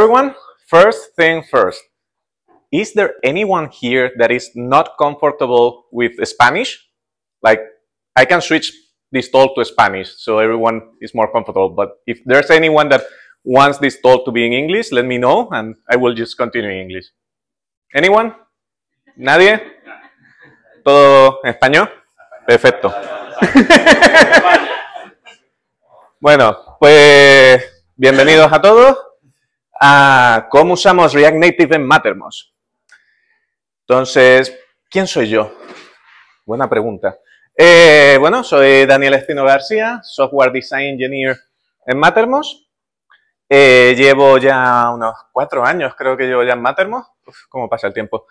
everyone, first thing first. Is there anyone here that is not comfortable with Spanish? Like, I can switch this talk to Spanish, so everyone is more comfortable. But if there's anyone that wants this talk to be in English, let me know, and I will just continue in English. Anyone? Nadie? Todo en español? Perfecto. bueno, pues bienvenidos a todos. a cómo usamos React Native en Mattermost. Entonces, ¿quién soy yo? Buena pregunta. Eh, bueno, soy Daniel Estino García, Software Design Engineer en Mattermost. Eh, llevo ya unos cuatro años, creo que llevo ya en Mattermost. cómo pasa el tiempo.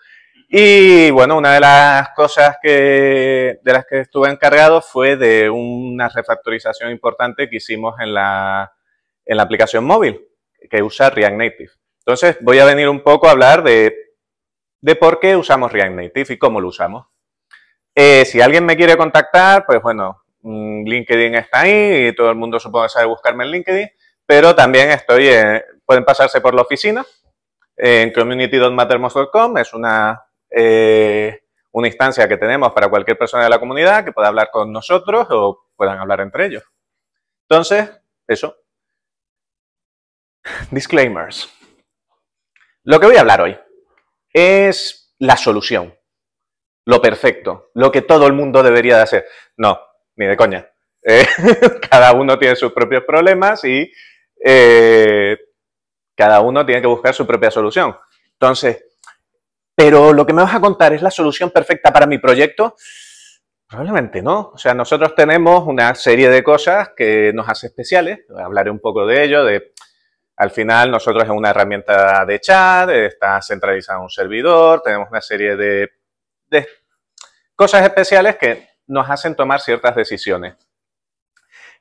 Y bueno, una de las cosas que, de las que estuve encargado fue de una refactorización importante que hicimos en la, en la aplicación móvil que usa React Native. Entonces voy a venir un poco a hablar de, de por qué usamos React Native y cómo lo usamos. Eh, si alguien me quiere contactar, pues bueno, mm, LinkedIn está ahí y todo el mundo supongo que sabe buscarme en LinkedIn, pero también estoy, eh, pueden pasarse por la oficina eh, en community.mattermost.com, es una, una instancia que tenemos para cualquier persona de la comunidad que pueda hablar con nosotros o puedan hablar entre ellos. Entonces, eso. Disclaimers. Lo que voy a hablar hoy es la solución, lo perfecto, lo que todo el mundo debería de hacer. No, ni de coña. Eh, cada uno tiene sus propios problemas y eh, cada uno tiene que buscar su propia solución. Entonces, pero lo que me vas a contar es la solución perfecta para mi proyecto. Probablemente no. O sea, nosotros tenemos una serie de cosas que nos hace especiales. Hablaré un poco de ello, de al final, nosotros es una herramienta de chat, eh, está centralizada en un servidor, tenemos una serie de, de cosas especiales que nos hacen tomar ciertas decisiones.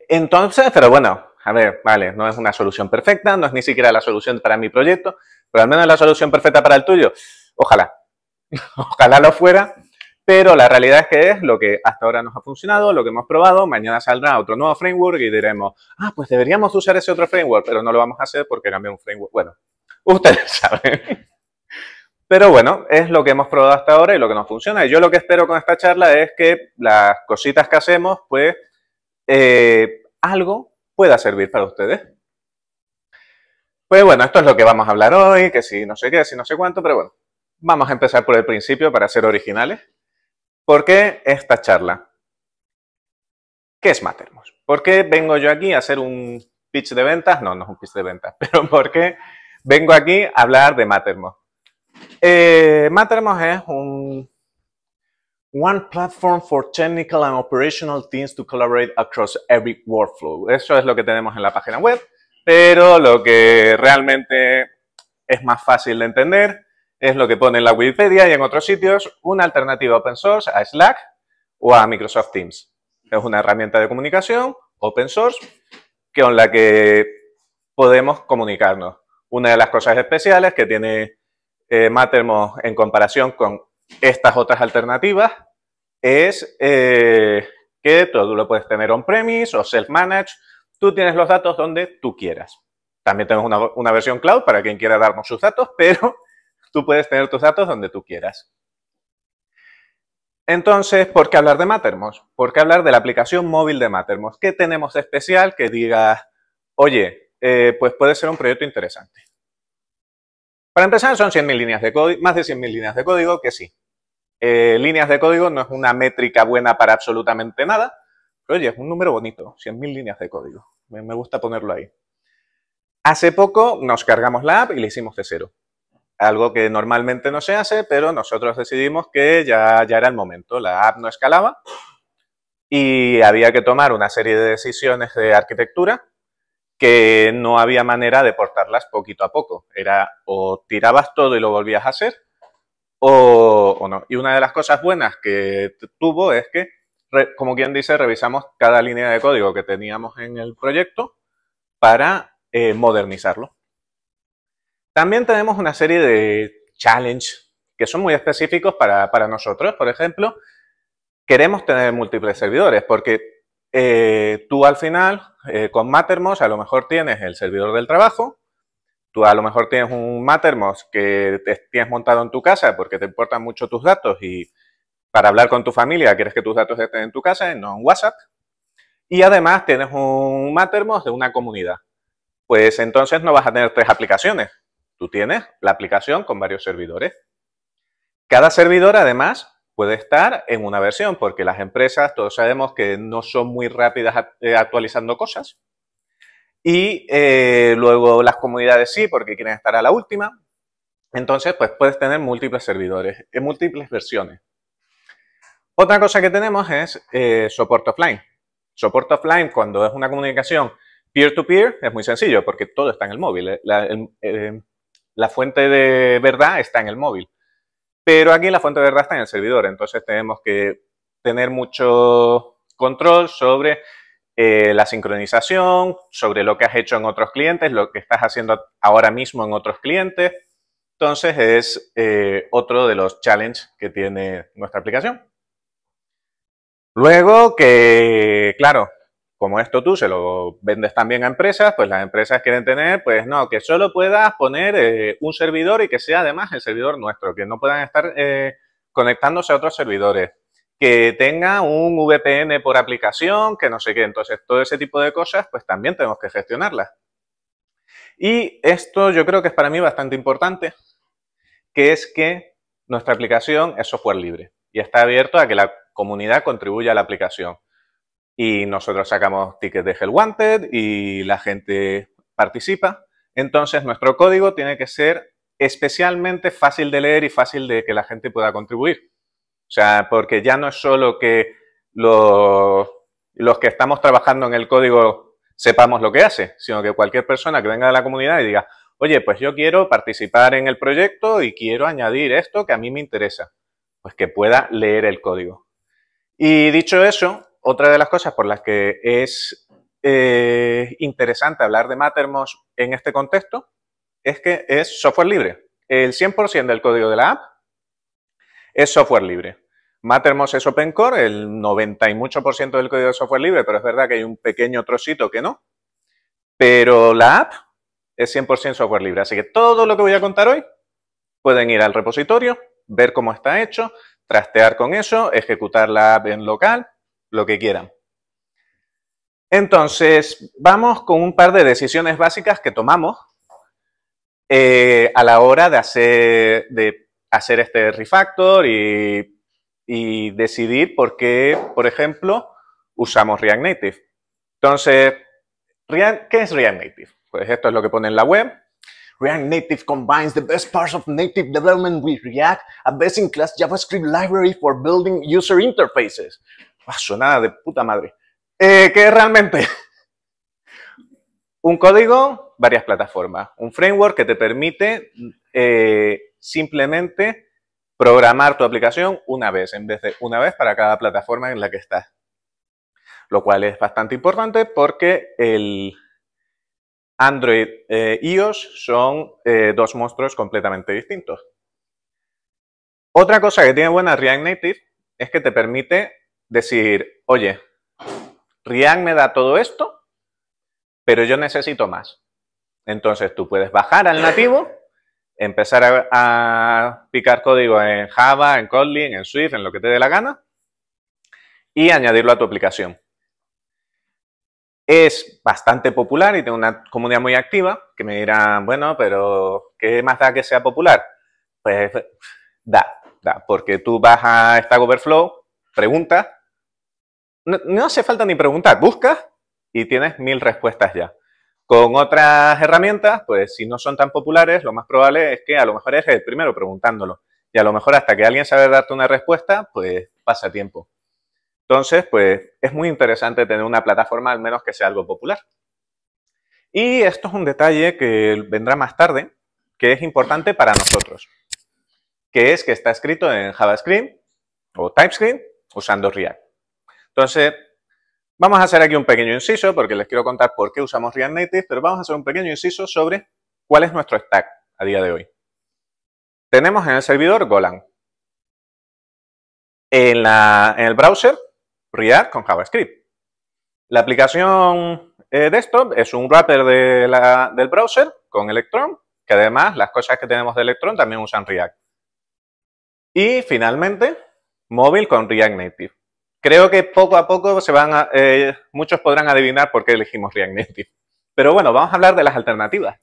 Entonces, pero bueno, a ver, vale, no es una solución perfecta, no es ni siquiera la solución para mi proyecto, pero al menos la solución perfecta para el tuyo. Ojalá, ojalá lo fuera, pero la realidad es que es lo que hasta ahora nos ha funcionado, lo que hemos probado. Mañana saldrá otro nuevo framework y diremos, ah, pues deberíamos usar ese otro framework, pero no lo vamos a hacer porque cambió un framework. Bueno, ustedes saben. Pero bueno, es lo que hemos probado hasta ahora y lo que nos funciona. Y yo lo que espero con esta charla es que las cositas que hacemos, pues eh, algo pueda servir para ustedes. Pues bueno, esto es lo que vamos a hablar hoy, que si no sé qué, si no sé cuánto, pero bueno, vamos a empezar por el principio para ser originales. ¿Por qué esta charla? ¿Qué es matermos ¿Por qué vengo yo aquí a hacer un pitch de ventas? No, no es un pitch de ventas, pero ¿por qué vengo aquí a hablar de matermos Eh, Mattermost es un One Platform for Technical and Operational Teams to Collaborate Across Every Workflow. Eso es lo que tenemos en la página web, pero lo que realmente es más fácil de entender es lo que pone en la Wikipedia y en otros sitios, una alternativa open source a Slack o a Microsoft Teams. Es una herramienta de comunicación open source con la que podemos comunicarnos. Una de las cosas especiales que tiene eh, Mattermost en comparación con estas otras alternativas es eh, que todo lo puedes tener on-premise o self-managed. Tú tienes los datos donde tú quieras. También tenemos una, una versión cloud para quien quiera darnos sus datos, pero Tú puedes tener tus datos donde tú quieras. Entonces, ¿por qué hablar de matermos ¿Por qué hablar de la aplicación móvil de matermos ¿Qué tenemos de especial que diga, oye, eh, pues puede ser un proyecto interesante? Para empezar, son 100.000 líneas de código, más de 100.000 líneas de código, que sí. Eh, líneas de código no es una métrica buena para absolutamente nada, pero oye, es un número bonito, 100.000 líneas de código. me gusta ponerlo ahí. Hace poco nos cargamos la app y la hicimos de cero algo que normalmente no se hace, pero nosotros decidimos que ya, ya era el momento. La app no escalaba y había que tomar una serie de decisiones de arquitectura que no había manera de portarlas poquito a poco. Era o tirabas todo y lo volvías a hacer o, no. Y una de las cosas buenas que tuvo es que, como quien dice, revisamos cada línea de código que teníamos en el proyecto para eh, modernizarlo. También tenemos una serie de challenges que son muy específicos para, nosotros. Por ejemplo, queremos tener múltiples servidores porque eh, tú al final eh, con Mattermost a lo mejor tienes el servidor del trabajo, tú a lo mejor tienes un Mattermost que tienes montado en tu casa porque te importan mucho tus datos y para hablar con tu familia quieres que tus datos estén en tu casa, no en WhatsApp. Y además tienes un Mattermost de una comunidad. Pues entonces no vas a tener tres aplicaciones, Tú tienes la aplicación con varios servidores. Cada servidor, además, puede estar en una versión, porque las empresas, todos sabemos que no son muy rápidas eh, actualizando cosas. Y eh, luego las comunidades sí, porque quieren estar a la última. Entonces, pues puedes tener múltiples servidores, en eh, múltiples versiones. Otra cosa que tenemos es soporte offline. Soporte offline, cuando es una comunicación peer-to-peer, es muy sencillo, porque todo está en el móvil la fuente de verdad está en el móvil. Pero aquí la fuente de verdad está en el servidor, entonces tenemos que tener mucho control sobre eh, la sincronización, sobre lo que has hecho en otros clientes, lo que estás haciendo ahora mismo en otros clientes. Entonces es eh, otro de los challenges que tiene nuestra aplicación. Luego que, claro, como esto tú se lo vendes también a empresas, pues las empresas quieren tener, pues no, que solo puedas poner eh, un servidor y que sea además el servidor nuestro, que no puedan estar eh, conectándose a otros servidores, que tenga un VPN por aplicación, que no sé qué. Entonces, todo ese tipo de cosas, pues también tenemos que gestionarlas. Y esto yo creo que es para mí bastante importante, que es que nuestra aplicación es software libre y está abierto a que la comunidad contribuya a la aplicación y nosotros sacamos tickets de Hell Wanted y la gente participa. Entonces nuestro código tiene que ser especialmente fácil de leer y fácil de que la gente pueda contribuir. O sea, porque ya no es solo que los, los que estamos trabajando en el código sepamos lo que hace, sino que cualquier persona que venga de la comunidad y diga, oye, pues yo quiero participar en el proyecto y quiero añadir esto que a mí me interesa, pues que pueda leer el código. Y dicho eso, otra de las cosas por las que es eh, interesante hablar de Mattermost en este contexto es que es software libre. El 100% del código de la app es software libre. Mattermost es open core, el 90 y mucho del código es software libre, pero es verdad que hay un pequeño trocito que no. Pero la app es 100% software libre. Así que todo lo que voy a contar hoy pueden ir al repositorio, ver cómo está hecho, trastear con eso, ejecutar la app en local lo que quieran. Entonces, vamos con un par de decisiones básicas que tomamos eh, a la hora de hacer, de hacer este refactor y, y decidir por qué, por ejemplo, usamos React Native. Entonces, ¿qué es React Native? Pues esto es lo que pone en la web. React Native combines the best parts of native development with React, a best-in-class JavaScript library for building user interfaces. Ah, nada de puta madre. Eh, que realmente un código, varias plataformas, un framework que te permite eh, simplemente programar tu aplicación una vez, en vez de una vez para cada plataforma en la que estás. Lo cual es bastante importante porque el Android eh, y iOS son eh, dos monstruos completamente distintos. Otra cosa que tiene buena React Native es que te permite decir, oye, React me da todo esto, pero yo necesito más. Entonces tú puedes bajar al nativo, empezar a, picar código en Java, en Kotlin, en Swift, en lo que te dé la gana, y añadirlo a tu aplicación. Es bastante popular y tengo una comunidad muy activa que me dirán, bueno, pero ¿qué más da que sea popular? Pues da, da, porque tú vas a Stack Overflow, preguntas no, hace falta ni preguntar, buscas y tienes mil respuestas ya. Con otras herramientas, pues si no son tan populares, lo más probable es que a lo mejor eres el primero preguntándolo. Y a lo mejor hasta que alguien sabe darte una respuesta, pues pasa tiempo. Entonces, pues es muy interesante tener una plataforma al menos que sea algo popular. Y esto es un detalle que vendrá más tarde, que es importante para nosotros, que es que está escrito en JavaScript o TypeScript usando React. Entonces, vamos a hacer aquí un pequeño inciso, porque les quiero contar por qué usamos React Native, pero vamos a hacer un pequeño inciso sobre cuál es nuestro stack a día de hoy. Tenemos en el servidor Golang. En, el browser, React con JavaScript. La aplicación eh, desktop es un wrapper del browser con Electron, que además las cosas que tenemos de Electron también usan React. Y finalmente, móvil con React Native. Creo que poco a poco se van eh, muchos podrán adivinar por qué elegimos React Native. Pero bueno, vamos a hablar de las alternativas.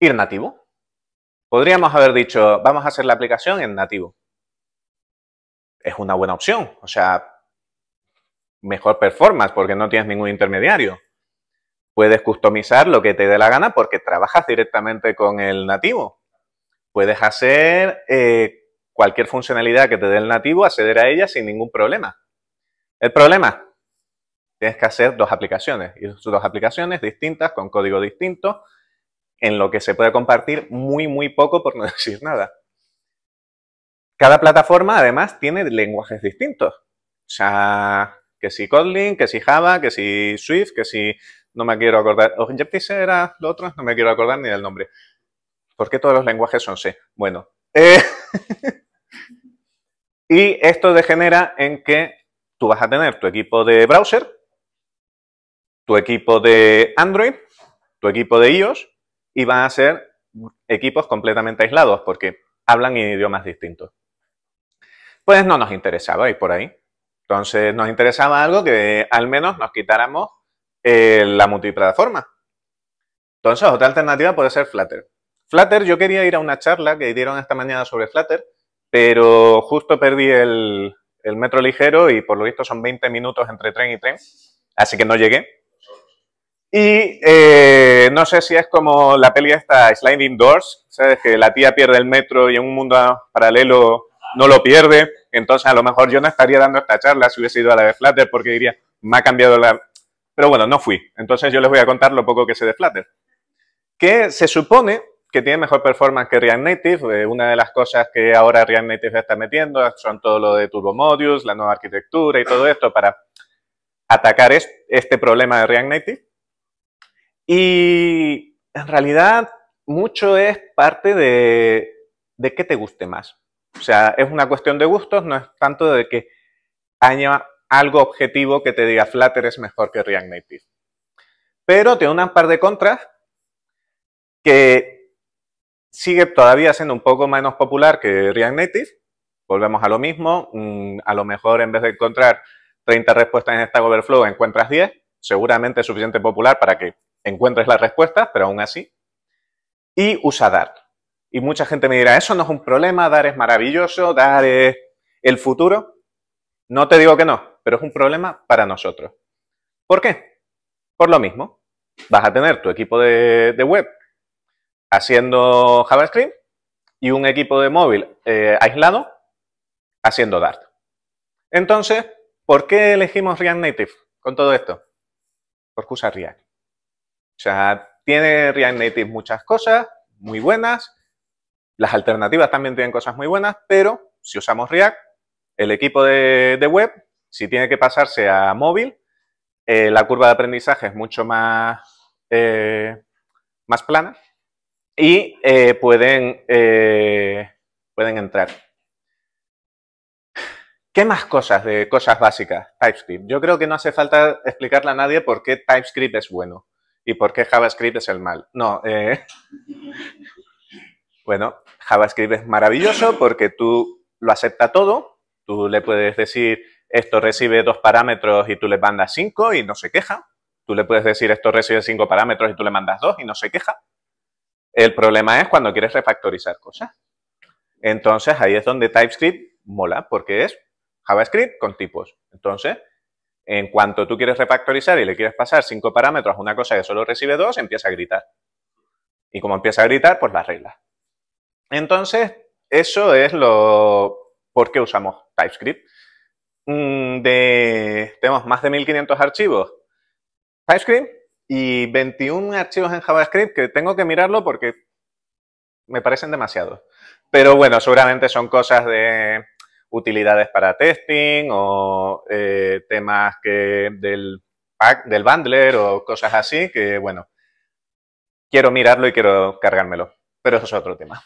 Ir nativo. Podríamos haber dicho, vamos a hacer la aplicación en nativo. Es una buena opción, o sea, mejor performance porque no tienes ningún intermediario. Puedes customizar lo que te dé la gana porque trabajas directamente con el nativo. Puedes hacer eh, cualquier funcionalidad que te dé el nativo, acceder a ella sin ningún problema. El problema, tienes que hacer dos aplicaciones, y dos aplicaciones distintas, con código distinto, en lo que se puede compartir muy, muy poco, por no decir nada. Cada plataforma, además, tiene lenguajes distintos. O sea, que si Kotlin, que si Java, que si Swift, que si... No me quiero acordar... o c era lo otro, no me quiero acordar ni del nombre. ¿Por qué todos los lenguajes son C? Bueno, eh, Y esto degenera en que tú vas a tener tu equipo de browser, tu equipo de Android, tu equipo de iOS y van a ser equipos completamente aislados porque hablan idiomas distintos. Pues no nos interesaba ir por ahí. Entonces nos interesaba algo que al menos nos quitáramos eh, la multiplataforma. Entonces otra alternativa puede ser Flutter. Flutter, yo quería ir a una charla que dieron esta mañana sobre Flutter pero justo perdí el, metro ligero y por lo visto son 20 minutos entre tren y tren, así que no llegué. Y eh, no sé si es como la peli esta Sliding Doors, ¿sabes? Que la tía pierde el metro y en un mundo paralelo no lo pierde. Entonces a lo mejor yo no estaría dando esta charla si hubiese ido a la de Flutter porque diría, me ha cambiado la... Pero bueno, no fui. Entonces yo les voy a contar lo poco que sé de Flutter. Que se supone tiene mejor performance que React Native. Eh, una de las cosas que ahora React Native está metiendo son todo lo de Turbo Modules, la nueva arquitectura y todo esto para atacar este problema de React Native. Y en realidad mucho es parte de, de qué te guste más. O sea, es una cuestión de gustos, no es tanto de que haya algo objetivo que te diga Flutter es mejor que React Native. Pero tiene un par de contras que sigue todavía siendo un poco menos popular que React Native. Volvemos a lo mismo. A lo mejor en vez de encontrar 30 respuestas en Stack Overflow encuentras 10. Seguramente es suficiente popular para que encuentres las respuestas, pero aún así. Y usa Dart. Y mucha gente me dirá, eso no es un problema, Dart es maravilloso, Dart es el futuro. No te digo que no, pero es un problema para nosotros. ¿Por qué? Por lo mismo, vas a tener tu equipo de, de web haciendo JavaScript y un equipo de móvil eh, aislado haciendo Dart. Entonces, ¿por qué elegimos React Native con todo esto? Porque usa React. O sea, tiene React Native muchas cosas muy buenas, las alternativas también tienen cosas muy buenas, pero si usamos React, el equipo de, web, si tiene que pasarse a móvil, eh, la curva de aprendizaje es mucho más, eh, más plana, y eh, pueden, eh, pueden entrar. ¿Qué más cosas de cosas básicas? TypeScript. Yo creo que no hace falta explicarle a nadie por qué TypeScript es bueno y por qué JavaScript es el mal. No, eh, bueno, JavaScript es maravilloso porque tú lo acepta todo, tú le puedes decir esto recibe dos parámetros y tú le mandas cinco y no se queja, tú le puedes decir esto recibe cinco parámetros y tú le mandas dos y no se queja, el problema es cuando quieres refactorizar cosas. Entonces ahí es donde TypeScript mola, porque es JavaScript con tipos. Entonces, en cuanto tú quieres refactorizar y le quieres pasar cinco parámetros a una cosa que solo recibe dos, empieza a gritar. Y como empieza a gritar, pues la reglas. Entonces, eso es lo... ¿Por qué usamos TypeScript? Mm, de, tenemos más de 1500 archivos. TypeScript y 21 archivos en JavaScript que tengo que mirarlo porque me parecen demasiados. Pero bueno, seguramente son cosas de utilidades para testing o eh, temas del del bundler o cosas así que, bueno, quiero mirarlo y quiero cargármelo. Pero eso es otro tema.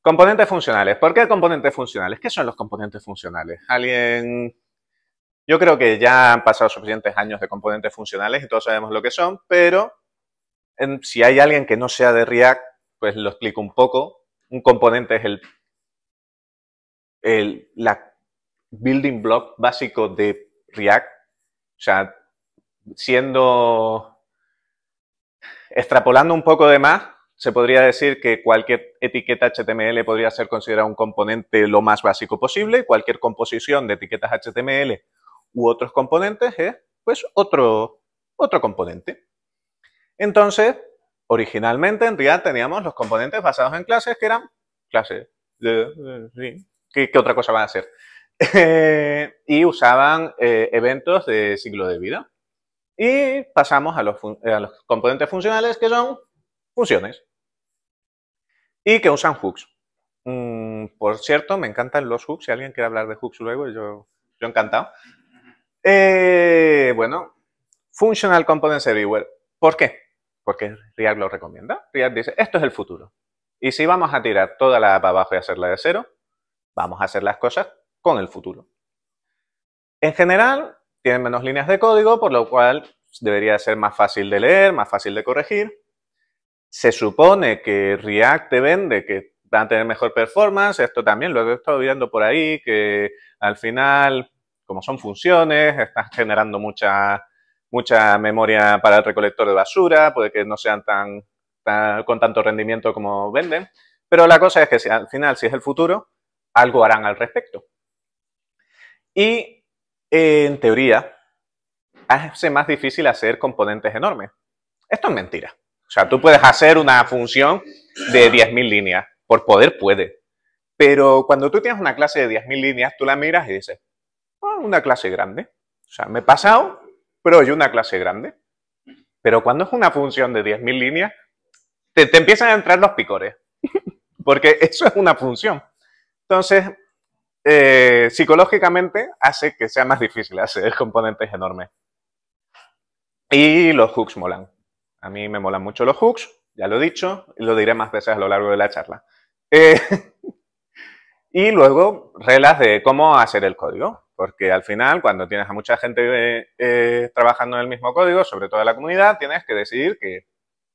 Componentes funcionales. ¿Por qué componentes funcionales? ¿Qué son los componentes funcionales? ¿Alguien yo creo que ya han pasado suficientes años de componentes funcionales y todos sabemos lo que son, pero si hay alguien que no sea de React, pues lo explico un poco. Un componente es el, la building block básico de React. O sea, siendo extrapolando un poco de más, se podría decir que cualquier etiqueta HTML podría ser considerada un componente lo más básico posible, cualquier composición de etiquetas HTML u otros componentes es pues otro, otro componente. Entonces, originalmente en realidad teníamos los componentes basados en clases que eran clases. ¿Qué, ¿Qué, otra cosa van a hacer? y usaban eh, eventos de ciclo de vida. Y pasamos a los, a los componentes funcionales que son funciones y que usan hooks. Mm, por cierto, me encantan los hooks. Si alguien quiere hablar de hooks luego, yo, yo encantado. Eh, bueno, Functional Components Everywhere. ¿Por qué? Porque React lo recomienda. React dice, esto es el futuro. Y si vamos a tirar toda la app abajo y hacerla de cero, vamos a hacer las cosas con el futuro. En general, tienen menos líneas de código, por lo cual debería ser más fácil de leer, más fácil de corregir. Se supone que React te vende que van a tener mejor performance, esto también lo he estado viendo por ahí, que al final como son funciones, estás generando mucha, mucha memoria para el recolector de basura, puede que no sean tan, con tanto rendimiento como venden, pero la cosa es que al final, si es el futuro, algo harán al respecto. Y eh, en teoría, hace más difícil hacer componentes enormes. Esto es mentira. O sea, tú puedes hacer una función de 10.000 líneas. Por poder puede. Pero cuando tú tienes una clase de 10.000 líneas, tú la miras y dices, Ah, una clase grande. O sea, me he pasado, pero hay una clase grande. Pero cuando es una función de 10.000 líneas, te, empiezan a entrar los picores, porque eso es una función. Entonces, eh, psicológicamente hace que sea más difícil hacer componentes enormes. Y los hooks molan. A mí me molan mucho los hooks, ya lo he dicho, y lo diré más veces a lo largo de la charla. Eh, y luego, reglas de cómo hacer el código. Porque al final, cuando tienes a mucha gente eh, trabajando en el mismo código, sobre todo en la comunidad, tienes que decidir que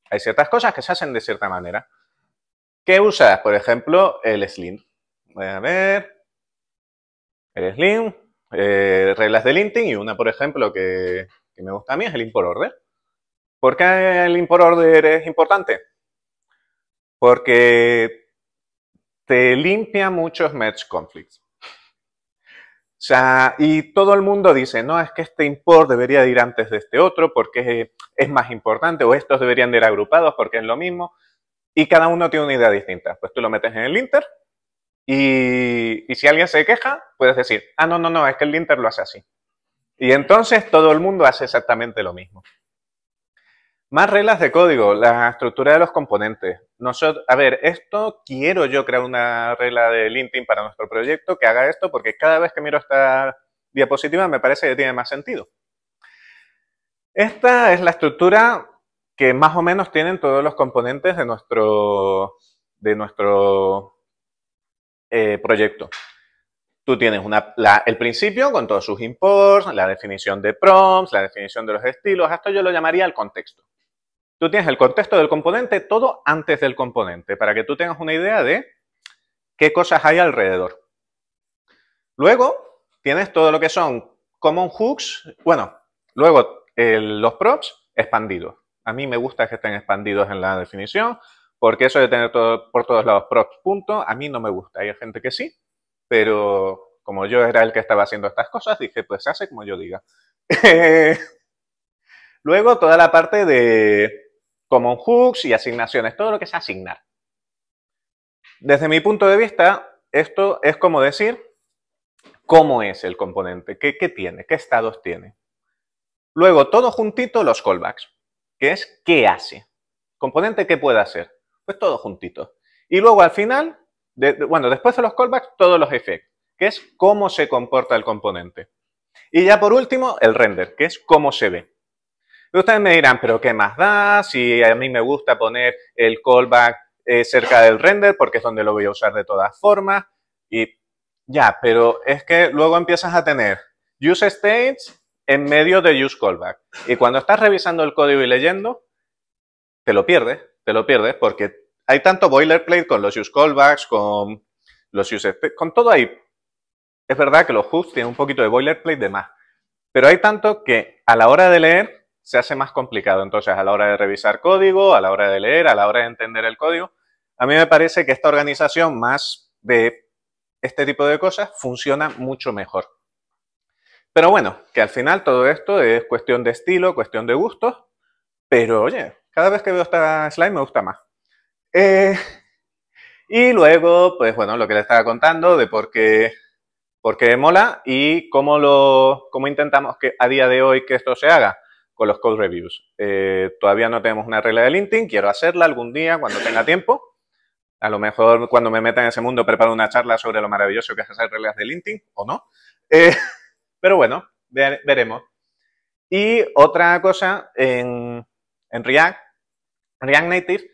hay ciertas cosas que se hacen de cierta manera. ¿Qué usas? Por ejemplo, el Slim. Voy a ver. El Slim. Eh, reglas de linting y una, por ejemplo, que, que me gusta a mí es el import order. ¿Por qué el import order es importante? Porque te limpia muchos match conflicts y todo el mundo dice, no, es que este import debería ir antes de este otro porque es más importante, o estos deberían de ir agrupados porque es lo mismo, y cada uno tiene una idea distinta. Pues tú lo metes en el linter y, y si alguien se queja, puedes decir, ah, no, no, no, es que el linter lo hace así. Y entonces todo el mundo hace exactamente lo mismo. Más reglas de código, la estructura de los componentes. Nosotros, a ver, esto quiero yo crear una regla de LinkedIn para nuestro proyecto que haga esto porque cada vez que miro esta diapositiva me parece que tiene más sentido. Esta es la estructura que más o menos tienen todos los componentes de nuestro, de nuestro eh, proyecto. Tú tienes el principio con todos sus imports, la definición de prompts, la definición de los estilos, esto yo lo llamaría el contexto. Tú tienes el contexto del componente, todo antes del componente, para que tú tengas una idea de qué cosas hay alrededor. Luego tienes todo lo que son common hooks, bueno, luego los props expandidos. A mí me gusta que estén expandidos en la definición, porque eso de tener todo, por todos lados props, punto, a mí no me gusta. Hay gente que sí, pero como yo era el que estaba haciendo estas cosas, dije, pues se hace como yo diga. Luego toda la parte de como hooks y asignaciones, todo lo que es asignar. Desde mi punto de vista, esto es como decir cómo es el componente, qué, tiene, qué estados tiene. Luego, todo juntito, los callbacks, que es qué hace. Componente, ¿qué puede hacer? Pues todo juntito. Y luego, al final, bueno, después de los callbacks, todos los effects, que es cómo se comporta el componente. Y ya por último, el render, que es cómo se ve ustedes me dirán, pero ¿qué más da? Si a mí me gusta poner el callback eh, cerca del render porque es donde lo voy a usar de todas formas. Y ya, pero es que luego empiezas a tener use states en medio de use callback. Y cuando estás revisando el código y leyendo, te lo pierdes, te lo pierdes porque hay tanto boilerplate con los use callbacks, con los use con todo ahí. Es verdad que los hooks tienen un poquito de boilerplate de más, pero hay tanto que a la hora de leer se hace más complicado. Entonces, a la hora de revisar código, a la hora de leer, a la hora de entender el código, a mí me parece que esta organización más de este tipo de cosas funciona mucho mejor. Pero bueno, que al final todo esto es cuestión de estilo, cuestión de gusto, pero oye, cada vez que veo esta slide me gusta más. Eh, y luego, pues bueno, lo que les estaba contando de por qué, por mola y cómo, lo, cómo intentamos que a día de hoy que esto se haga con los code reviews. Eh, todavía no tenemos una regla de LinkedIn, quiero hacerla algún día cuando tenga tiempo. A lo mejor cuando me meta en ese mundo preparo una charla sobre lo maravilloso que es hacer reglas de LinkedIn o no. Eh, pero bueno, veremos. Y otra cosa, en, en React, React Native,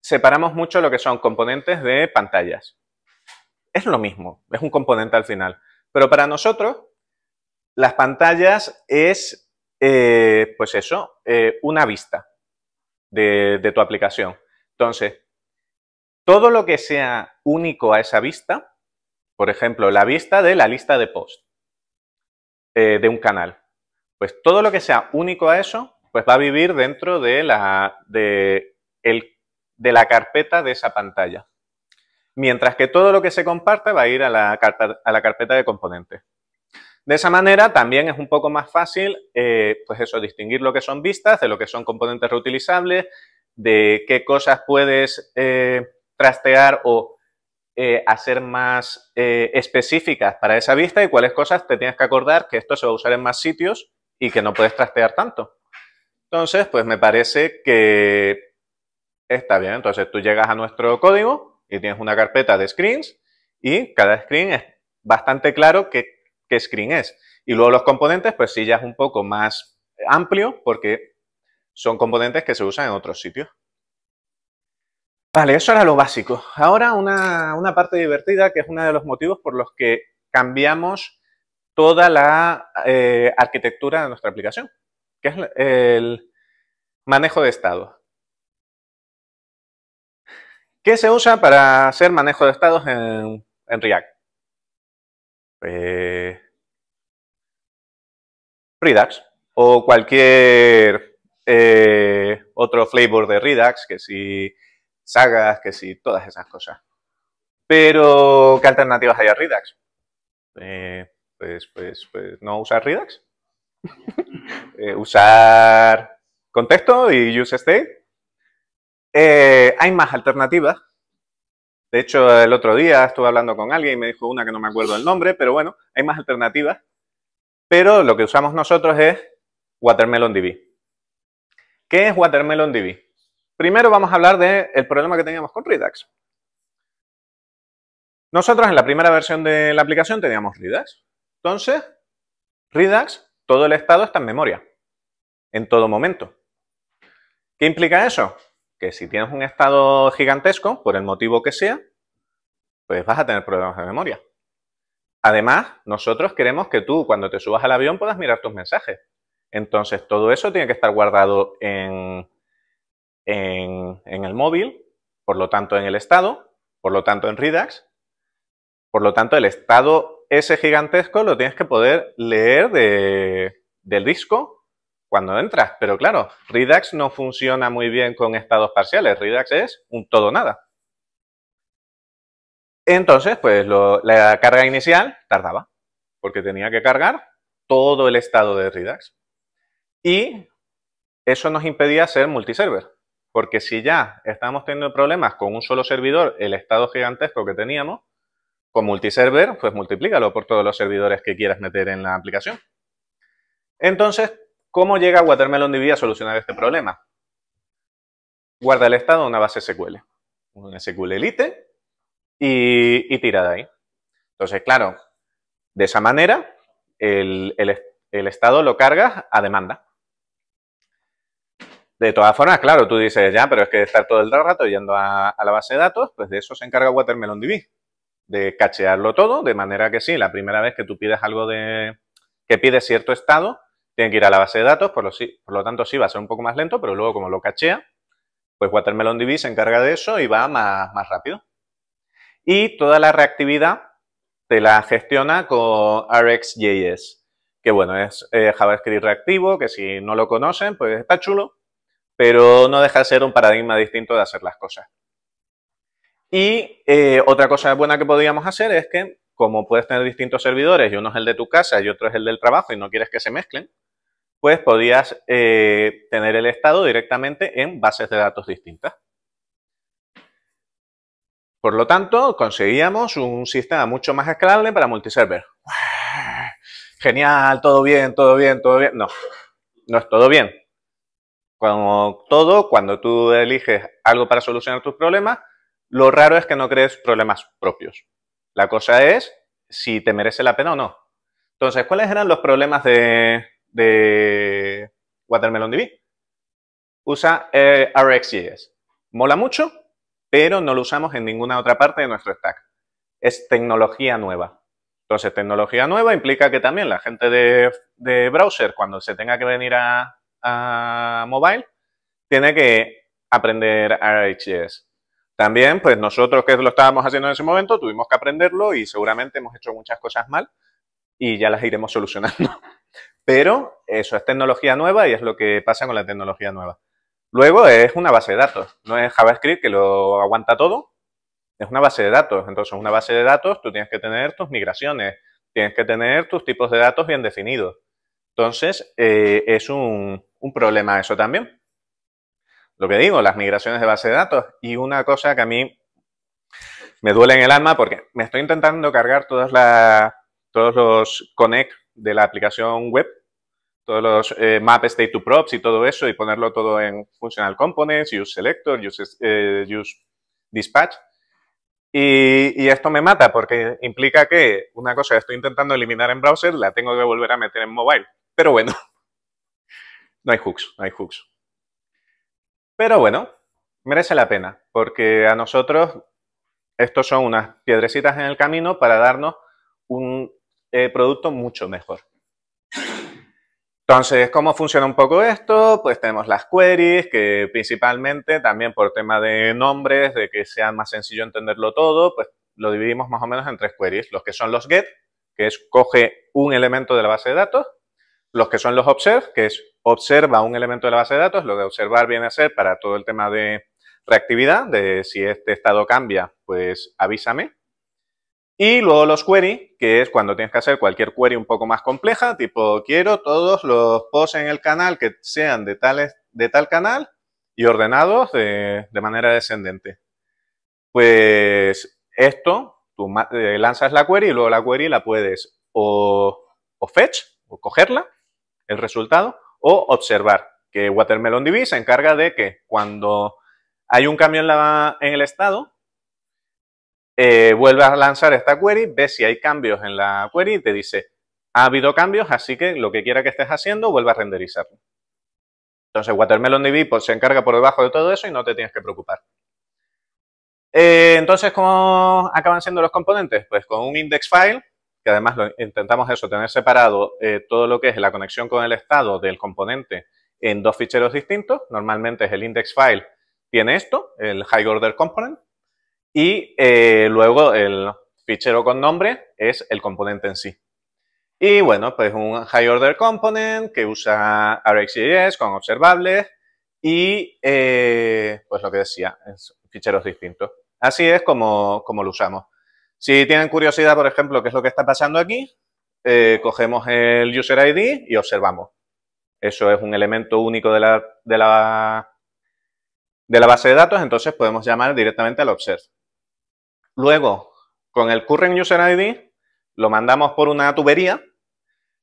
separamos mucho lo que son componentes de pantallas. Es lo mismo, es un componente al final. Pero para nosotros, las pantallas es eh, pues eso, eh, una vista de, tu aplicación. Entonces, todo lo que sea único a esa vista, por ejemplo, la vista de la lista de post eh, de un canal, pues todo lo que sea único a eso, pues va a vivir dentro de la, de, la carpeta de esa pantalla. Mientras que todo lo que se comparte va a ir a la carpeta de componentes. De esa manera también es un poco más fácil, eh, pues eso, distinguir lo que son vistas, de lo que son componentes reutilizables, de qué cosas puedes eh, trastear o eh, hacer más específicas para esa vista y cuáles cosas te tienes que acordar que esto se va a usar en más sitios y que no puedes trastear tanto. Entonces, pues me parece que está bien. Entonces tú llegas a nuestro código y tienes una carpeta de screens y cada screen es bastante claro que qué screen es. Y luego los componentes, pues sí, ya es un poco más amplio porque son componentes que se usan en otros sitios. Vale, eso era lo básico. Ahora una, parte divertida que es uno de los motivos por los que cambiamos toda la eh, arquitectura de nuestra aplicación, que es el manejo de estado. ¿Qué se usa para hacer manejo de estados en React? Eh, Redux o cualquier eh, otro flavor de Redux, que si sagas, que si todas esas cosas. Pero, ¿qué alternativas hay a Redux? Eh, pues, pues, pues, no usar Redux. usar contexto y use state. hay más alternativas, de hecho, el otro día estuve hablando con alguien y me dijo una que no me acuerdo el nombre, pero bueno, hay más alternativas. Pero lo que usamos nosotros es Watermelon DB. ¿Qué es Watermelon DB? Primero vamos a hablar del problema que teníamos con Redux. Nosotros en la primera versión de la aplicación teníamos Redux. Entonces, Redux, todo el estado está en memoria, en todo momento. ¿Qué implica eso? que si tienes un estado gigantesco, por el motivo que sea, pues vas a tener problemas de memoria. Además, nosotros queremos que tú, cuando te subas al avión, puedas mirar tus mensajes. Entonces, todo eso tiene que estar guardado en, en, el móvil, por lo tanto en el estado, por lo tanto en Redux. Por lo tanto, el estado ese gigantesco lo tienes que poder leer de, del disco cuando entras. Pero claro, Redux no funciona muy bien con estados parciales. Redux es un todo nada. Entonces, pues la carga inicial tardaba, porque tenía que cargar todo el estado de Redux. Y eso nos impedía ser multiserver, porque si ya estábamos teniendo problemas con un solo servidor, el estado gigantesco que teníamos, con multiserver, pues multiplícalo por todos los servidores que quieras meter en la aplicación. Entonces, ¿Cómo llega Watermelon a solucionar este problema? Guarda el estado en una base SQL, un SQL Elite, y, tira de ahí. Entonces, claro, de esa manera el, estado lo cargas a demanda. De todas formas, claro, tú dices, ya, pero es que estar todo el rato yendo a, la base de datos, pues de eso se encarga Watermelon DB, de cachearlo todo, de manera que sí, la primera vez que tú pides algo de, que pides cierto estado, tiene que ir a la base de datos, por lo, tanto sí va a ser un poco más lento, pero luego como lo cachea, pues WatermelonDB se encarga de eso y va más, más rápido. Y toda la reactividad te la gestiona con RxJS, que bueno, es eh, JavaScript reactivo, que si no lo conocen, pues está chulo, pero no deja de ser un paradigma distinto de hacer las cosas. Y eh, otra cosa buena que podríamos hacer es que, como puedes tener distintos servidores, y uno es el de tu casa y otro es el del trabajo y no quieres que se mezclen, pues podías eh, tener el estado directamente en bases de datos distintas. Por lo tanto, conseguíamos un sistema mucho más escalable para multiserver. Genial, todo bien, todo bien, todo bien. No, no es todo bien. Como todo, cuando tú eliges algo para solucionar tus problemas, lo raro es que no crees problemas propios. La cosa es si te merece la pena o no. Entonces, ¿cuáles eran los problemas de, de Watermelon DB. Usa eh, RxJS. Mola mucho, pero no lo usamos en ninguna otra parte de nuestro stack. Es tecnología nueva. Entonces, tecnología nueva implica que también la gente de, browser, cuando se tenga que venir a, a mobile, tiene que aprender RxJS. También, pues nosotros que lo estábamos haciendo en ese momento, tuvimos que aprenderlo y seguramente hemos hecho muchas cosas mal y ya las iremos solucionando. pero eso es tecnología nueva y es lo que pasa con la tecnología nueva. Luego es una base de datos, no es JavaScript que lo aguanta todo, es una base de datos. Entonces, una base de datos, tú tienes que tener tus migraciones, tienes que tener tus tipos de datos bien definidos. Entonces, eh, es un, problema eso también. Lo que digo, las migraciones de base de datos. Y una cosa que a mí me duele en el alma porque me estoy intentando cargar todos los connect de la aplicación web todos los eh, map state to props y todo eso y ponerlo todo en functional components, use selector, use, eh, dispatch. Y, esto me mata porque implica que una cosa que estoy intentando eliminar en browser la tengo que volver a meter en mobile. Pero bueno, no hay hooks, no hay hooks. Pero bueno, merece la pena porque a nosotros estos son unas piedrecitas en el camino para darnos un eh, producto mucho mejor. Entonces, ¿cómo funciona un poco esto? Pues tenemos las queries, que principalmente también por tema de nombres, de que sea más sencillo entenderlo todo, pues lo dividimos más o menos en tres queries. Los que son los get, que es coge un elemento de la base de datos. Los que son los observe, que es observa un elemento de la base de datos. Lo de observar viene a ser para todo el tema de reactividad, de si este estado cambia, pues avísame. Y luego los query, que es cuando tienes que hacer cualquier query un poco más compleja, tipo quiero todos los posts en el canal que sean de, tales, de tal canal y ordenados de, manera descendente. Pues esto, tú eh, lanzas la query y luego la query la puedes o, o fetch, o cogerla, el resultado, o observar, que WatermelonDB se encarga de que cuando hay un cambio en el estado, eh, vuelve a lanzar esta query, ve si hay cambios en la query y te dice, ha habido cambios, así que lo que quiera que estés haciendo, vuelve a renderizarlo. Entonces, Watermelon pues, se encarga por debajo de todo eso y no te tienes que preocupar. Eh, entonces, ¿cómo acaban siendo los componentes? Pues con un index file, que además lo, intentamos eso, tener separado eh, todo lo que es la conexión con el estado del componente en dos ficheros distintos. Normalmente es el index file, tiene esto, el high order component, y eh, luego el fichero con nombre es el componente en sí. Y bueno, pues un high order component que usa RxJS con observables y eh, pues lo que decía, ficheros distintos. Así es como, como, lo usamos. Si tienen curiosidad, por ejemplo, qué es lo que está pasando aquí, eh, cogemos el user ID y observamos. Eso es un elemento único de la, de la, de la base de datos, entonces podemos llamar directamente al observe. Luego, con el current user ID, lo mandamos por una tubería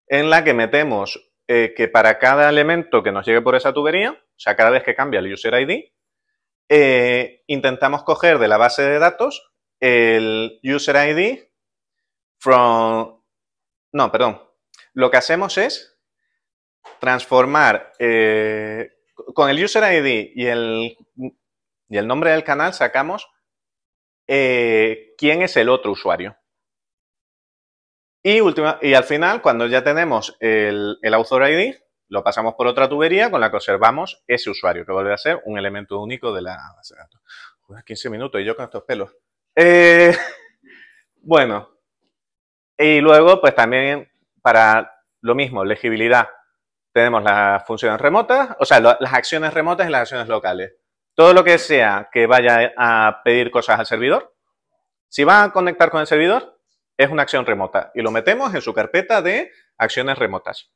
en la que metemos eh, que para cada elemento que nos llegue por esa tubería, o sea, cada vez que cambia el user ID, eh, intentamos coger de la base de datos el user ID from... No, perdón. Lo que hacemos es transformar eh, con el user ID y el nombre del canal sacamos eh, quién es el otro usuario. Y, al final, cuando ya tenemos el, el Author ID, lo pasamos por otra tubería con la que observamos ese usuario, que vuelve a ser un elemento único de la base de datos. 15 minutos y yo con estos pelos. Eh, bueno, y luego, pues también para lo mismo, legibilidad, tenemos las funciones remotas, o sea, las acciones remotas y las acciones locales. Todo lo que sea que vaya a pedir cosas al servidor, si va a conectar con el servidor, es una acción remota y lo metemos en su carpeta de acciones remotas.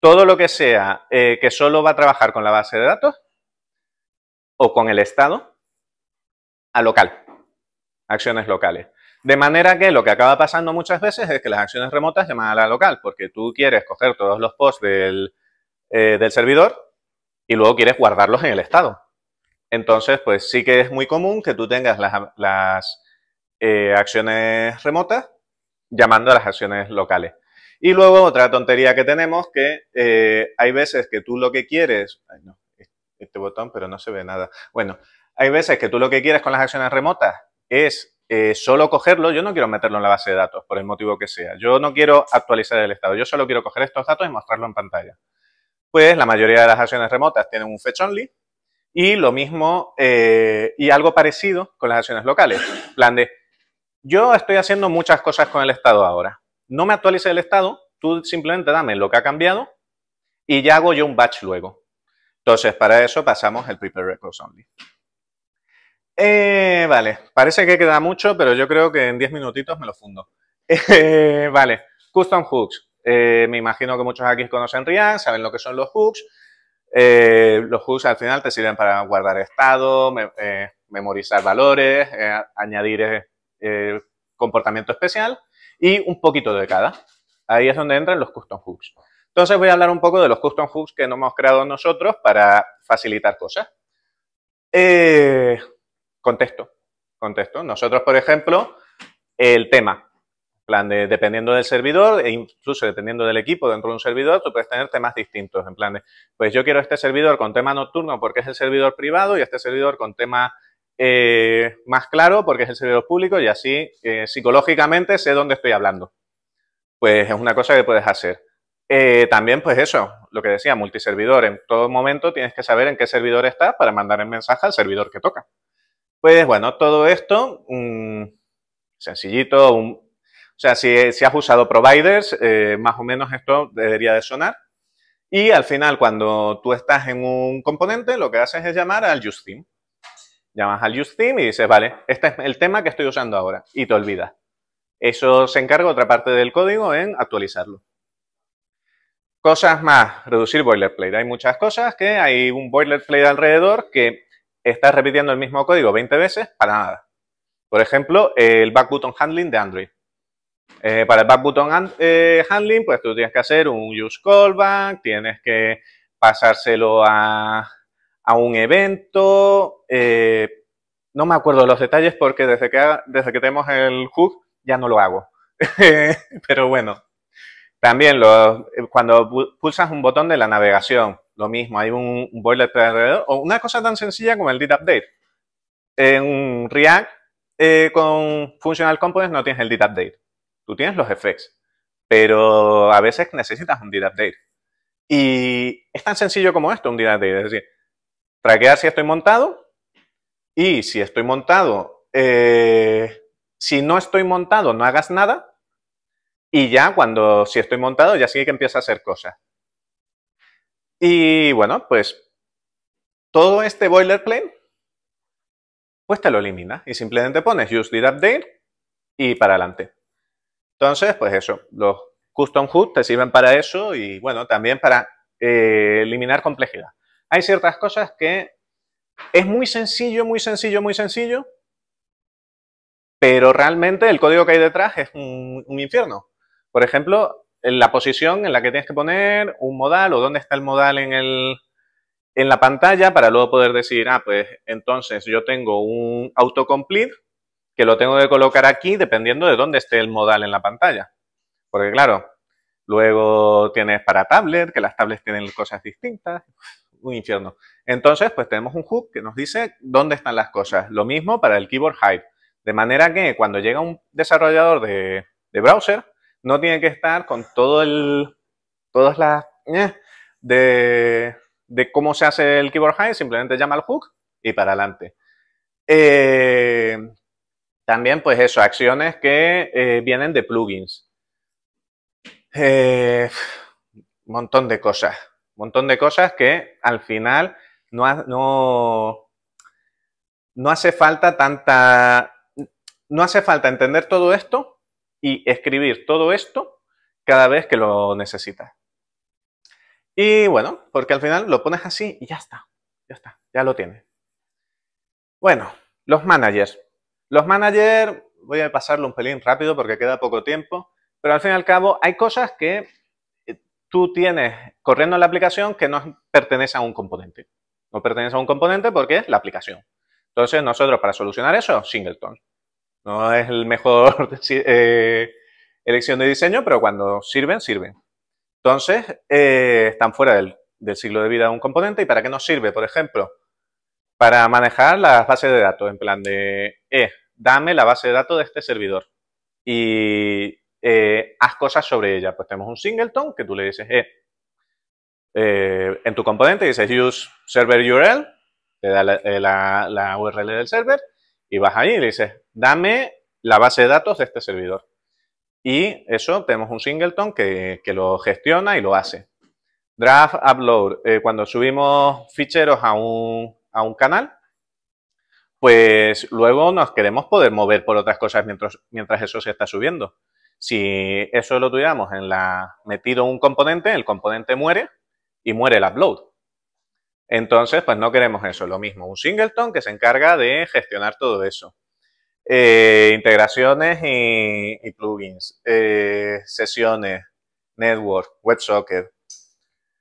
Todo lo que sea eh, que solo va a trabajar con la base de datos o con el estado, a local, acciones locales. De manera que lo que acaba pasando muchas veces es que las acciones remotas llaman a la local, porque tú quieres coger todos los posts del eh, servidor y luego quieres guardarlos en el estado. Entonces, pues sí que es muy común que tú tengas las, eh, acciones remotas llamando a las acciones locales. Y luego otra tontería que tenemos que eh, hay veces que tú lo que quieres, ay no, este botón, pero no se ve nada. Bueno, hay veces que tú lo que quieres con las acciones remotas es eh, solo cogerlo, yo no quiero meterlo en la base de datos, por el motivo que sea. Yo no quiero actualizar el estado, yo solo quiero coger estos datos y mostrarlo en pantalla. Pues la mayoría de las acciones remotas tienen un fetch only, y lo mismo, eh, y algo parecido con las acciones locales. Plan de, yo estoy haciendo muchas cosas con el Estado ahora. No me actualice el Estado, tú simplemente dame lo que ha cambiado y ya hago yo un batch luego. Entonces, para eso pasamos el Prepare Records Only. Eh, vale, parece que queda mucho, pero yo creo que en 10 minutitos me lo fundo. Eh, vale, Custom Hooks. me imagino que muchos aquí conocen Rian, saben lo que son los hooks. Eh, los hooks al final te sirven para guardar estado, eh, memorizar valores, eh, añadir comportamiento especial y un poquito de cada. Ahí es donde entran los custom hooks. Entonces voy a hablar un poco de los custom hooks que nos hemos creado nosotros para facilitar cosas. contexto, contexto. Nosotros, por ejemplo, el tema plan de, dependiendo del servidor e incluso dependiendo del equipo dentro de un servidor, tú puedes tener temas distintos. En plan de, pues yo quiero este servidor con tema nocturno porque es el servidor privado y este servidor con tema eh, más claro porque es el servidor público y así eh, psicológicamente sé dónde estoy hablando. Pues es una cosa que puedes hacer. Eh, también, pues eso, lo que decía, multiservidor. En todo momento tienes que saber en qué servidor estás para mandar el mensaje al servidor que toca. Pues bueno, todo esto, mm, sencillito, un, o sea, si, has usado providers, eh, más o menos esto debería de sonar. Y al final, cuando tú estás en un componente, lo que haces es llamar al theme. Llamas al theme y dices, vale, este es el tema que estoy usando ahora. Y te olvidas. Eso se encarga otra parte del código en actualizarlo. Cosas más, reducir boilerplate. Hay muchas cosas que hay un boilerplate alrededor que estás repitiendo el mismo código 20 veces para nada. Por ejemplo, el back button handling de Android. Eh, para el back button eh, handling, pues tú tienes que hacer un use callback, tienes que pasárselo a, un evento. Eh, no me acuerdo los detalles porque desde que, desde que tenemos el hook ya no lo hago. Pero bueno, también cuando pulsas un botón de la navegación, lo mismo, hay un, boiler boilerplate alrededor, o una cosa tan sencilla como el did update. En React con Functional Components no tienes el did update. Tú tienes los effects, pero a veces necesitas un did update. Y es tan sencillo como esto, un did update. Es decir, traquear si estoy montado y si estoy montado, eh, si no estoy montado, no hagas nada. Y ya cuando, si estoy montado, ya sí que empieza a hacer cosas. Y bueno, pues todo este boilerplate, pues te lo elimina y simplemente pones use did update y para adelante. Entonces, pues eso, los custom hooks te sirven para eso y bueno, también para eh, eliminar complejidad. Hay ciertas cosas que es muy sencillo, muy sencillo, muy sencillo, pero realmente el código que hay detrás es un, un infierno. Por ejemplo, en la posición en la que tienes que poner un modal o dónde está el modal en, el, en la pantalla para luego poder decir, ah, pues entonces yo tengo un autocomplete que lo tengo que colocar aquí dependiendo de dónde esté el modal en la pantalla. Porque claro, luego tienes para tablet, que las tablets tienen cosas distintas, un infierno. Entonces, pues tenemos un hook que nos dice dónde están las cosas. Lo mismo para el keyboard hide. De manera que cuando llega un desarrollador de, browser, no tiene que estar con todo el, todas las... Eh, de, de cómo se hace el keyboard hide, simplemente llama al hook y para adelante. Eh, también, pues eso, acciones que eh, vienen de plugins. Eh, un montón de cosas. Montón de cosas que al final no, no, no hace falta tanta. No hace falta entender todo esto y escribir todo esto cada vez que lo necesitas. Y bueno, porque al final lo pones así y ya está. Ya está, ya lo tienes. Bueno, los managers. Los managers, voy a pasarlo un pelín rápido porque queda poco tiempo, pero al fin y al cabo hay cosas que eh, tú tienes corriendo en la aplicación que no pertenece a un componente. No pertenece a un componente porque es la aplicación. Entonces, nosotros para solucionar eso, Singleton. No es el mejor eh, elección de diseño, pero cuando sirven, sirven. Entonces, eh, están fuera del, ciclo de vida de un componente. ¿Y para qué nos sirve? Por ejemplo, para manejar las bases de datos, en plan de, eh, dame la base de datos de este servidor y eh, haz cosas sobre ella. Pues tenemos un singleton que tú le dices, eh, eh, en tu componente dices use server URL, te da la, URL del server y vas ahí y le dices, dame la base de datos de este servidor. Y eso tenemos un singleton que, que lo gestiona y lo hace. Draft upload, cuando subimos ficheros a un, a un canal, pues luego nos queremos poder mover por otras cosas mientras, mientras eso se está subiendo. Si eso lo tuviéramos en la metido un componente, el componente muere y muere el upload. Entonces, pues no queremos eso. Lo mismo, un singleton que se encarga de gestionar todo eso. Eh, integraciones y, plugins, eh, sesiones, network, WebSocket.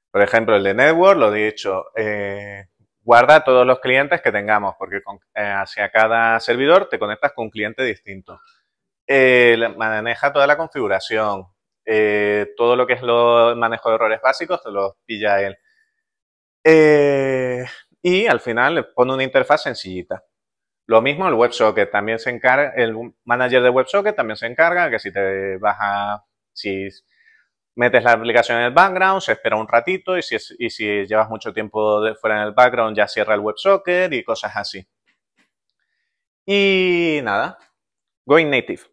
Por ejemplo, el de network, lo he dicho, eh, guarda todos los clientes que tengamos, porque eh, hacia cada servidor te conectas con un cliente distinto. Eh, maneja toda la configuración, eh, todo lo que es el manejo de errores básicos te los pilla él. y al final le pone una interfaz sencillita. Lo mismo el WebSocket, también se encarga, el manager de WebSocket también se encarga que si te baja, si metes la aplicación en el background, se espera un ratito y si, si llevas mucho tiempo fuera en el background ya cierra el WebSocket y cosas así. Y nada, Going Native.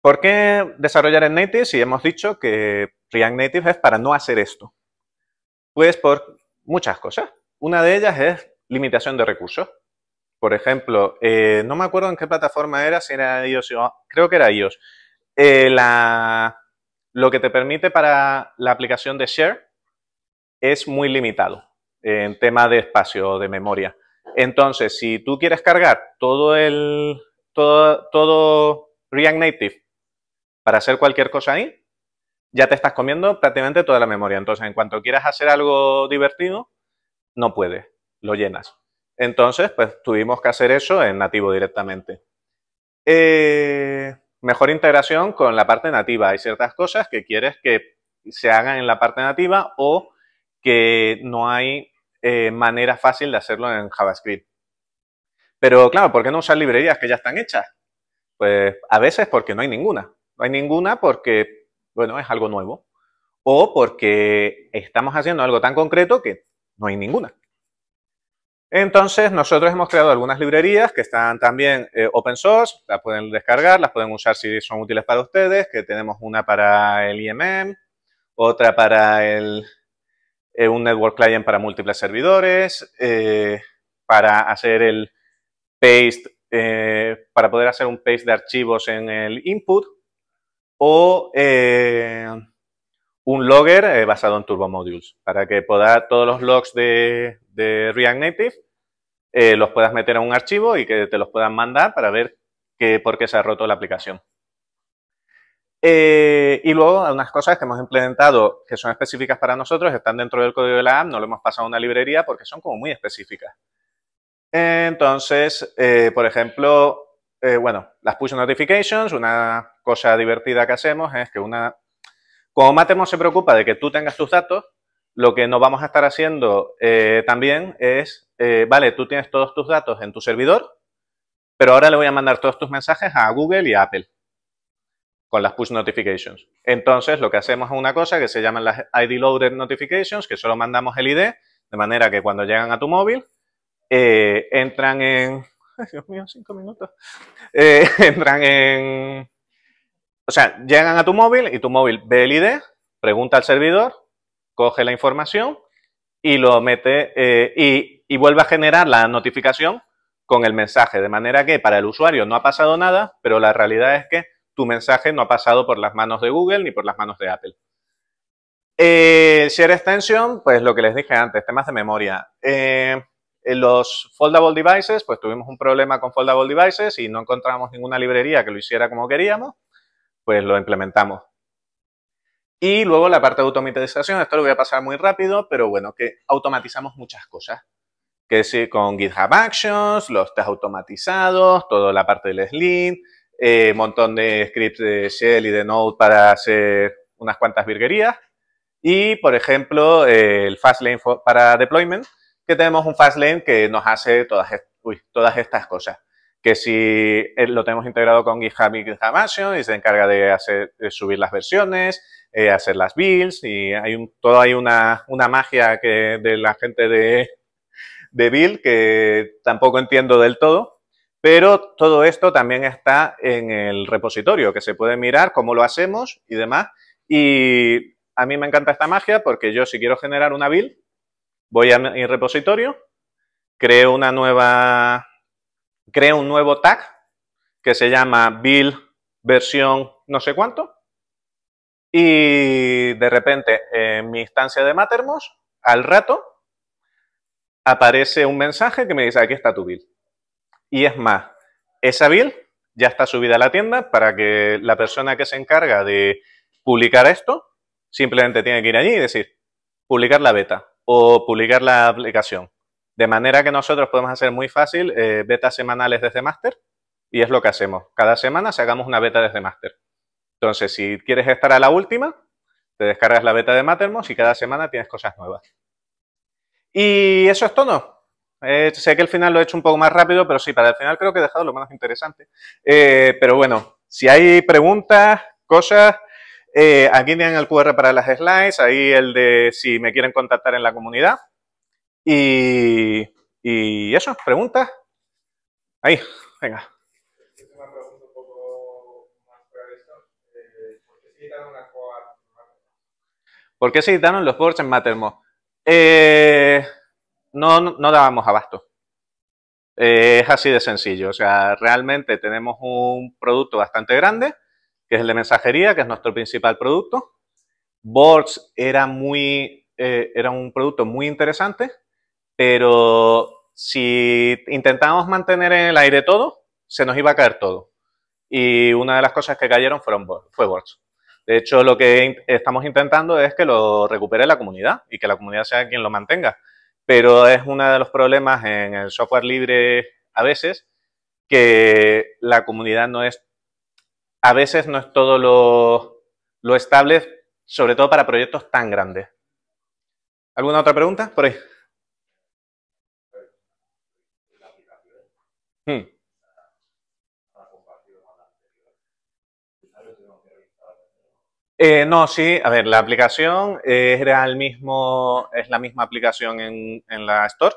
¿Por qué desarrollar en Native si hemos dicho que React Native es para no hacer esto? Pues por muchas cosas. Una de ellas es limitación de recursos. Por ejemplo, eh, no me acuerdo en qué plataforma era, si era iOS o creo que era iOS. Eh, la lo que te permite para la aplicación de Share es muy limitado en tema de espacio de memoria. Entonces, si tú quieres cargar todo el todo, todo React Native para hacer cualquier cosa ahí, ya te estás comiendo prácticamente toda la memoria. Entonces, en cuanto quieras hacer algo divertido, no puedes, lo llenas. Entonces, pues tuvimos que hacer eso en nativo directamente. Eh, Mejor integración con la parte nativa. Hay ciertas cosas que quieres que se hagan en la parte nativa o que no hay eh, manera fácil de hacerlo en JavaScript. Pero claro, ¿por qué no usar librerías que ya están hechas? Pues a veces porque no hay ninguna. No hay ninguna porque, bueno, es algo nuevo. O porque estamos haciendo algo tan concreto que no hay ninguna. Entonces, nosotros hemos creado algunas librerías que están también eh, open source, las pueden descargar, las pueden usar si son útiles para ustedes, que tenemos una para el IMM, otra para el, eh, un network client para múltiples servidores, eh, para hacer el paste, para poder hacer un paste de archivos en el input, o un logger eh, basado en Turbo Modules, para que pueda, todos los logs de, React Native eh, los puedas meter a un archivo y que te los puedan mandar para ver por qué se ha roto la aplicación. Eh, y luego, algunas cosas que hemos implementado que son específicas para nosotros, están dentro del código de la app, no lo hemos pasado a una librería porque son como muy específicas. Entonces, por ejemplo, bueno, las push notifications, una cosa divertida que hacemos es que una como Matemo se preocupa de que tú tengas tus datos, lo que nos vamos a estar haciendo eh, también es, eh, vale, tú tienes todos tus datos en tu servidor, pero ahora le voy a mandar todos tus mensajes a Google y Apple con las push notifications. Entonces, lo que hacemos es una cosa que se llaman las ID loaded notifications, que solo mandamos el ID, de manera que cuando llegan a tu móvil, eh, entran en... Ay, Dios mío, cinco minutos. entran en o sea, llegan a tu móvil y tu móvil ve el ID, pregunta al servidor, coge la información y lo mete eh, y, vuelve a generar la notificación con el mensaje. De manera que para el usuario no ha pasado nada, pero la realidad es que tu mensaje no ha pasado por las manos de Google ni por las manos de Apple. Eh, share Extension, pues lo que les dije antes, temas de memoria. Eh, en los foldable devices, pues tuvimos un problema con foldable devices y no encontramos ninguna librería que lo hiciera como queríamos pues lo implementamos. Y luego la parte de automatización, esto lo voy a pasar muy rápido, pero bueno, que automatizamos muchas cosas. Que sí, con GitHub Actions, los test automatizados, toda la parte del Slim, un eh, montón de scripts de Shell y de Node para hacer unas cuantas virguerías. Y, por ejemplo, el Fastlane para deployment, que tenemos un Fastlane que nos hace todas, todas estas cosas que si eh, lo tenemos integrado con GitHub y GitHub y se encarga de, eh, subir las versiones, eh, hacer las builds y hay un, todo hay una, magia que de la gente de, de build que tampoco entiendo del todo, pero todo esto también está en el repositorio que se puede mirar cómo lo hacemos y demás y a mí me encanta esta magia porque yo si quiero generar una build voy a mi repositorio, creo una nueva crea un nuevo tag que se llama build versión no sé cuánto y de repente en mi instancia de Mattermost, al rato, aparece un mensaje que me dice aquí está tu build. Y es más, esa build ya está subida a la tienda para que la persona que se encarga de publicar esto simplemente tiene que ir allí y decir publicar la beta o publicar la aplicación de manera que nosotros podemos hacer muy fácil eh, betas semanales desde máster y es lo que hacemos. Cada semana sacamos una beta desde máster. Entonces, si quieres estar a la última, te descargas la beta de Mattermost y cada semana tienes cosas nuevas. Y eso es todo. Eh, sé que al final lo he hecho un poco más rápido, pero sí, para el final creo que he dejado lo menos interesante. Eh, pero bueno, si hay preguntas, cosas, aquí tienen el QR para las slides, ahí el de si me quieren contactar en la comunidad. Y, eso, preguntas. Ahí, venga. ¿Por qué se editaron los boards en Mattermost? Eh, no, no dábamos abasto. Eh, es así de sencillo. O sea, realmente tenemos un producto bastante grande, que es el de mensajería, que es nuestro principal producto. Boards era, muy, eh, era un producto muy interesante, pero si intentábamos mantener en el aire todo, se nos iba a caer todo. Y una de las cosas que cayeron fueron, fue Words. De hecho, lo que estamos intentando es que lo recupere la comunidad y que la comunidad sea quien lo mantenga. Pero es uno de los problemas en el software libre a veces que la comunidad no es, a veces no es todo lo, lo estable, sobre todo para proyectos tan grandes. ¿Alguna otra pregunta por ahí? Hmm. Eh, no, sí, a ver, la aplicación es el mismo, es la misma aplicación en, la Store.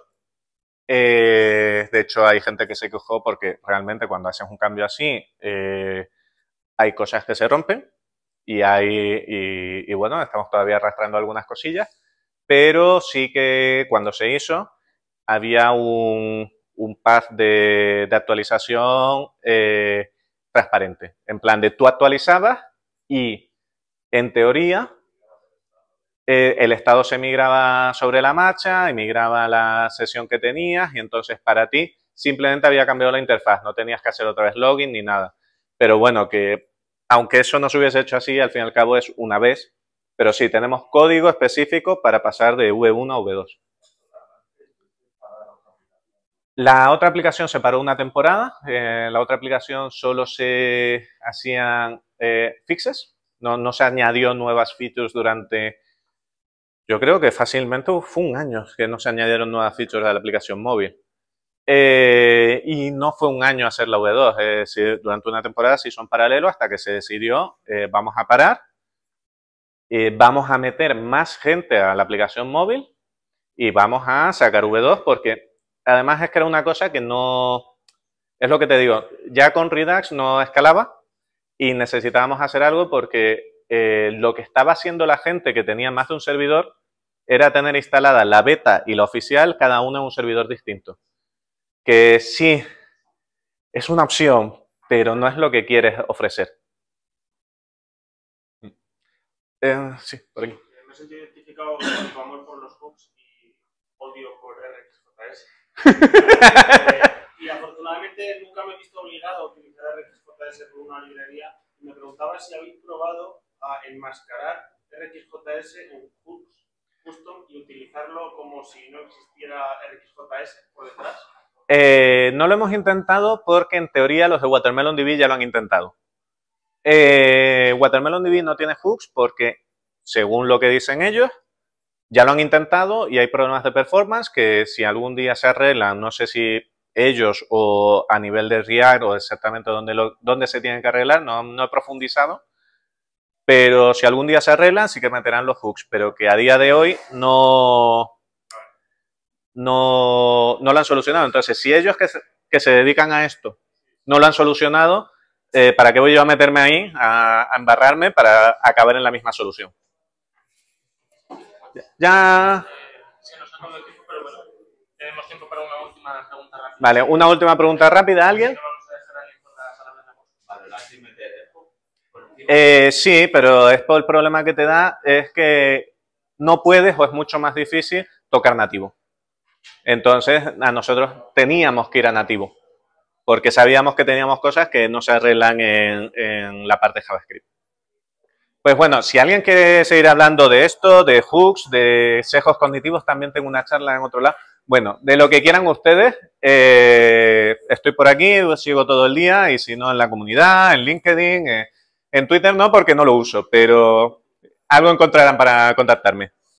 Eh, de hecho, hay gente que se quejó porque realmente cuando haces un cambio así, eh, hay cosas que se rompen y, hay, y bueno, estamos todavía arrastrando algunas cosillas, pero sí que cuando se hizo había un, un path de, actualización eh, transparente. En plan de tú actualizabas y en teoría eh, el estado se migraba sobre la marcha, emigraba la sesión que tenías y entonces para ti simplemente había cambiado la interfaz, no tenías que hacer otra vez login ni nada. Pero bueno, que aunque eso no se hubiese hecho así, al fin y al cabo es una vez, pero sí tenemos código específico para pasar de V1 a V2. La otra aplicación se paró una temporada, eh, la otra aplicación solo se hacían eh, fixes, no, se añadió nuevas features durante, yo creo que fácilmente fue un año que no se añadieron nuevas features a la aplicación móvil. Eh, y no fue un año hacer la V2, durante una temporada se hizo en paralelo hasta que se decidió, vamos a parar, vamos a meter más gente a la aplicación móvil y vamos a sacar V2 porque además es que era una cosa que no, es lo que te digo, ya con Redux no escalaba y necesitábamos hacer algo porque eh, lo que estaba haciendo la gente que tenía más de un servidor era tener instalada la beta y la oficial, cada uno en un servidor distinto. Que sí, es una opción, pero no es lo que quieres ofrecer. Mm. Eh, sí, por aquí. Eh, identificado amor por los hooks y odio por y afortunadamente nunca me he visto obligado a utilizar RxJS por una librería. Me preguntaba si habéis probado a enmascarar RxJS en hooks custom y utilizarlo como si no existiera RxJS por detrás. Eh, no lo hemos intentado porque en teoría los de Watermelon DB ya lo han intentado. Eh, Watermelon DB no tiene hooks porque, según lo que dicen ellos, ya lo han intentado y hay problemas de performance que si algún día se arreglan, no sé si ellos o a nivel de riar o exactamente dónde, se tienen que arreglar, no, no he profundizado, pero si algún día se arreglan sí que meterán los hooks, pero que a día de hoy no, no, no lo han solucionado. Entonces, si ellos que se, dedican a esto no lo han solucionado, eh, ¿para qué voy yo a meterme ahí, a embarrarme para acabar en la misma solución? Ya. Se nos el tiempo, pero bueno, tenemos tiempo para una última pregunta rápida. Vale, una última pregunta rápida, ¿alguien? sí, pero es por el problema que te da es que no puedes o es mucho más difícil tocar nativo. Entonces, a nosotros teníamos que ir a nativo, porque sabíamos que teníamos cosas que no se arreglan en, en la parte de JavaScript. Pues bueno, si alguien quiere seguir hablando de esto, de hooks, de sesgos cognitivos, también tengo una charla en otro lado. Bueno, de lo que quieran ustedes, eh, estoy por aquí, sigo todo el día y si no en la comunidad, en LinkedIn, eh, en Twitter no porque no lo uso, pero algo encontrarán para contactarme.